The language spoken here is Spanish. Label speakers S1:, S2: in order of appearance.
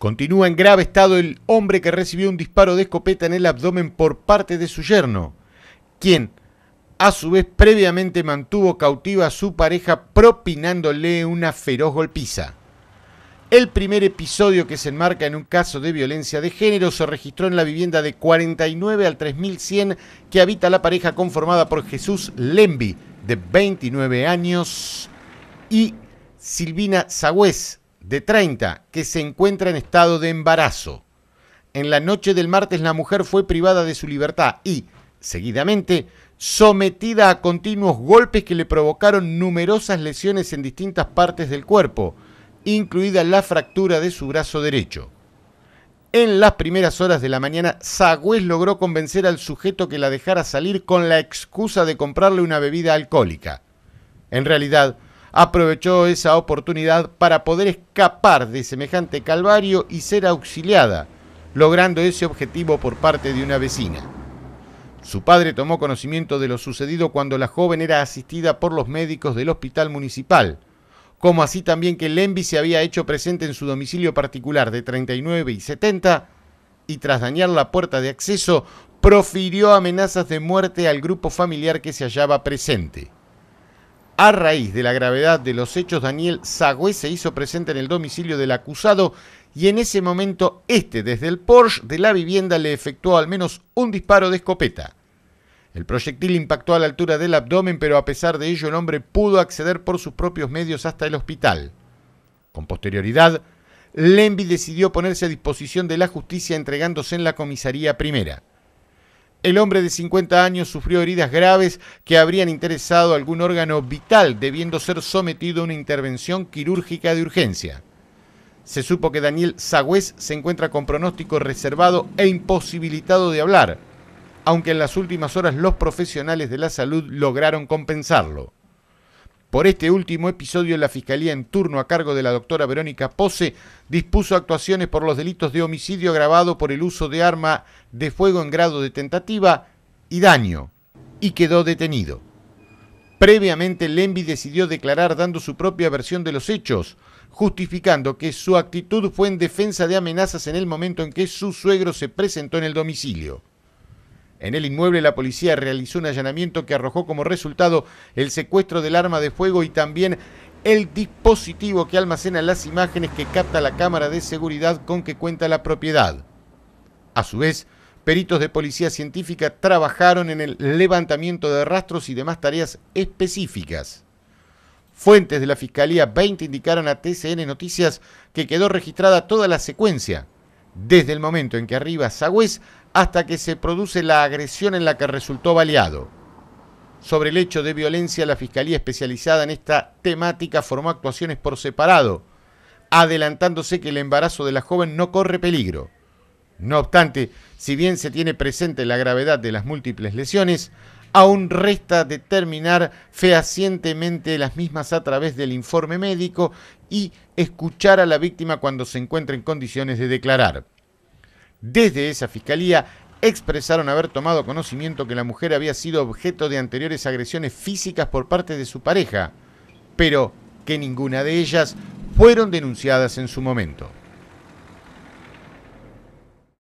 S1: Continúa en grave estado el hombre que recibió un disparo de escopeta en el abdomen por parte de su yerno, quien a su vez previamente mantuvo cautiva a su pareja propinándole una feroz golpiza. El primer episodio que se enmarca en un caso de violencia de género se registró en la vivienda de 49 al 3100 que habita la pareja conformada por Jesús Lembi, de 29 años, y Silvina Sagüez, de 30 que se encuentra en estado de embarazo. En la noche del martes la mujer fue privada de su libertad y, seguidamente, sometida a continuos golpes que le provocaron numerosas lesiones en distintas partes del cuerpo, incluida la fractura de su brazo derecho. En las primeras horas de la mañana, Sagüez logró convencer al sujeto que la dejara salir con la excusa de comprarle una bebida alcohólica. En realidad, aprovechó esa oportunidad para poder escapar de semejante calvario y ser auxiliada, logrando ese objetivo por parte de una vecina. Su padre tomó conocimiento de lo sucedido cuando la joven era asistida por los médicos del hospital municipal, como así también que Lembi se había hecho presente en su domicilio particular de 39 y 70 y tras dañar la puerta de acceso profirió amenazas de muerte al grupo familiar que se hallaba presente. A raíz de la gravedad de los hechos, Daniel Sagüe se hizo presente en el domicilio del acusado y en ese momento este desde el Porsche de la vivienda le efectuó al menos un disparo de escopeta. El proyectil impactó a la altura del abdomen, pero a pesar de ello el hombre pudo acceder por sus propios medios hasta el hospital. Con posterioridad, Lemby decidió ponerse a disposición de la justicia entregándose en la comisaría primera. El hombre de 50 años sufrió heridas graves que habrían interesado algún órgano vital, debiendo ser sometido a una intervención quirúrgica de urgencia. Se supo que Daniel Sagüez se encuentra con pronóstico reservado e imposibilitado de hablar, aunque en las últimas horas los profesionales de la salud lograron compensarlo. Por este último episodio, la Fiscalía en turno a cargo de la doctora Verónica Pose dispuso actuaciones por los delitos de homicidio agravado por el uso de arma de fuego en grado de tentativa y daño, y quedó detenido. Previamente, Lembi decidió declarar dando su propia versión de los hechos, justificando que su actitud fue en defensa de amenazas en el momento en que su suegro se presentó en el domicilio. En el inmueble la policía realizó un allanamiento que arrojó como resultado el secuestro del arma de fuego y también el dispositivo que almacena las imágenes que capta la cámara de seguridad con que cuenta la propiedad. A su vez, peritos de policía científica trabajaron en el levantamiento de rastros y demás tareas específicas. Fuentes de la Fiscalía 20 indicaron a TCN Noticias que quedó registrada toda la secuencia, desde el momento en que arriba Sagüez hasta que se produce la agresión en la que resultó baleado. Sobre el hecho de violencia, la Fiscalía especializada en esta temática formó actuaciones por separado, adelantándose que el embarazo de la joven no corre peligro. No obstante, si bien se tiene presente la gravedad de las múltiples lesiones, aún resta determinar fehacientemente las mismas a través del informe médico y escuchar a la víctima cuando se encuentra en condiciones de declarar desde esa fiscalía expresaron haber tomado conocimiento que la mujer había sido objeto de anteriores agresiones físicas por parte de su pareja, pero que ninguna de ellas fueron denunciadas en su momento.